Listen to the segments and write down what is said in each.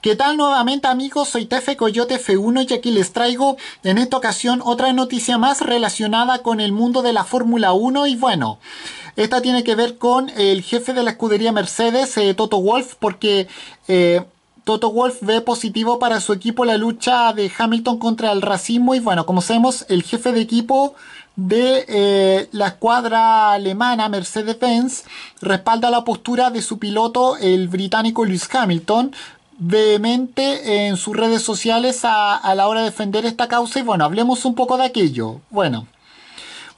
¿Qué tal nuevamente amigos? Soy Tefe Coyote F1 y aquí les traigo en esta ocasión otra noticia más relacionada con el mundo de la Fórmula 1 y bueno, esta tiene que ver con el jefe de la escudería Mercedes, eh, Toto Wolf, porque... Eh, Toto Wolf ve positivo para su equipo la lucha de Hamilton contra el racismo y bueno, como sabemos, el jefe de equipo de eh, la escuadra alemana Mercedes-Benz respalda la postura de su piloto, el británico Lewis Hamilton, vehemente en sus redes sociales a, la hora de defender esta causa y bueno, hablemos un poco de aquello. Bueno.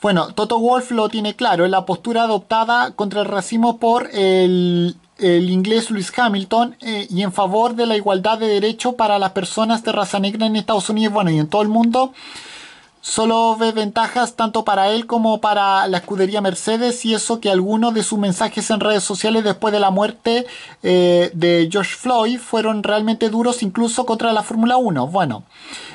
Bueno, Toto Wolf lo tiene claro, la postura adoptada contra el racismo por el, inglés Lewis Hamilton eh, y en favor de la igualdad de derecho para las personas de raza negra en Estados Unidos bueno, y en todo el mundo Solo ve ventajas tanto para él como para la escudería Mercedes y eso que algunos de sus mensajes en redes sociales después de la muerte eh, de George Floyd fueron realmente duros incluso contra la Fórmula 1. Bueno,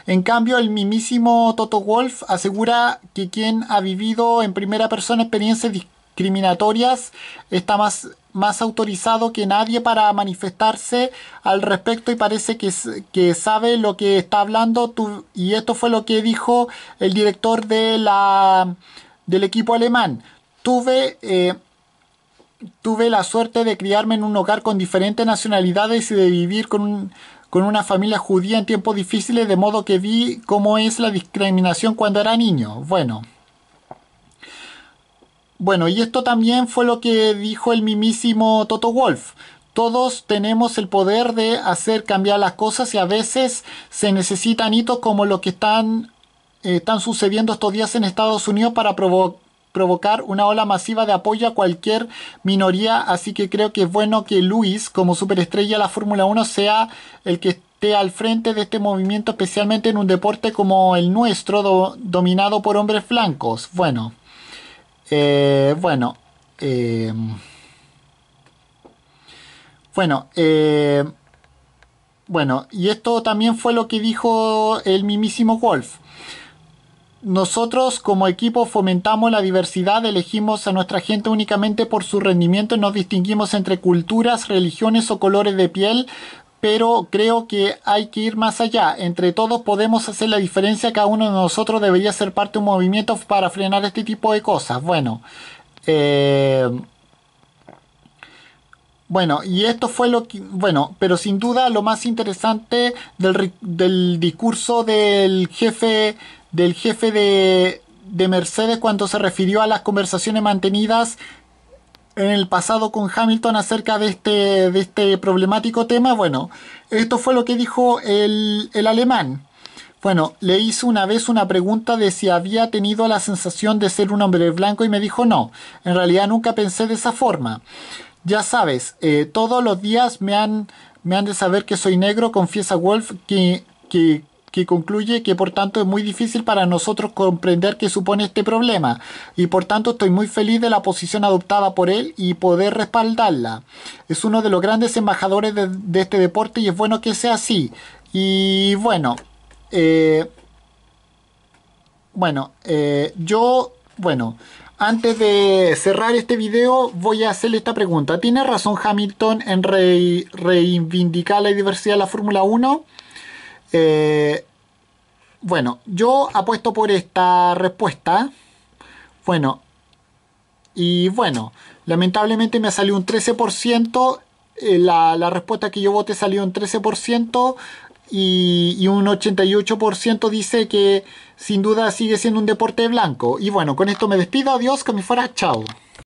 en cambio el mismísimo Toto Wolf asegura que quien ha vivido en primera persona experiencias discriminatorias está más más autorizado que nadie para manifestarse al respecto y parece que, sabe lo que está hablando. y esto fue lo que dijo el director de la, del equipo alemán. Tuve... Eh, tuve la suerte de criarme en un hogar con diferentes nacionalidades y de vivir con, con, una familia judía en tiempos difíciles, de modo que vi cómo es la discriminación cuando era niño. Bueno. Bueno, y esto también fue lo que dijo el mimísimo Toto Wolf. Todos tenemos el poder de hacer cambiar las cosas y a veces se necesitan hitos como lo que están, eh, están sucediendo estos días en Estados Unidos para provocar una ola masiva de apoyo a cualquier minoría, así que creo que es bueno que Luis, como superestrella de la Fórmula 1, sea el que esté al frente de este movimiento, especialmente en un deporte como el nuestro, dominado por hombres blancos. Bueno. Eh, bueno. Eh, bueno. Eh, bueno, y esto también fue lo que dijo el mimísimo Wolf. Nosotros como equipo fomentamos la diversidad, elegimos a nuestra gente únicamente por su rendimiento, no distinguimos entre culturas, religiones o colores de piel, pero creo que hay que ir más allá. Entre todos podemos hacer la diferencia, cada uno de nosotros debería ser parte de un movimiento para frenar este tipo de cosas. Bueno, eh, bueno, y esto fue lo que, bueno, pero sin duda lo más interesante del, del discurso del jefe, del jefe de, de Mercedes cuando se refirió a las conversaciones mantenidas en el pasado con Hamilton acerca de este, este problemático tema. Bueno, esto fue lo que dijo el, alemán. Bueno, le hice una vez una pregunta de si había tenido la sensación de ser un hombre blanco y me dijo no, en realidad nunca pensé de esa forma. Ya sabes, eh, todos los días me han, me han de saber que soy negro, confiesa Wolf, que, que que concluye que por tanto es muy difícil para nosotros comprender qué supone este problema y por tanto estoy muy feliz de la posición adoptada por él y poder respaldarla. Es uno de los grandes embajadores de, este deporte y es bueno que sea así. Y bueno, eh, bueno, eh, yo, bueno, antes de cerrar este video, voy a hacerle esta pregunta. ¿Tiene razón Hamilton en reivindicar la diversidad de la Fórmula 1? Bueno, yo apuesto por esta respuesta. Bueno, y bueno, lamentablemente me ha salido un 13%. Eh, la, respuesta que yo voté salió un 13% y, y un 88% dice que sin duda sigue siendo un deporte blanco. Y bueno, con esto me despido. Adiós, que me fuera. Chao.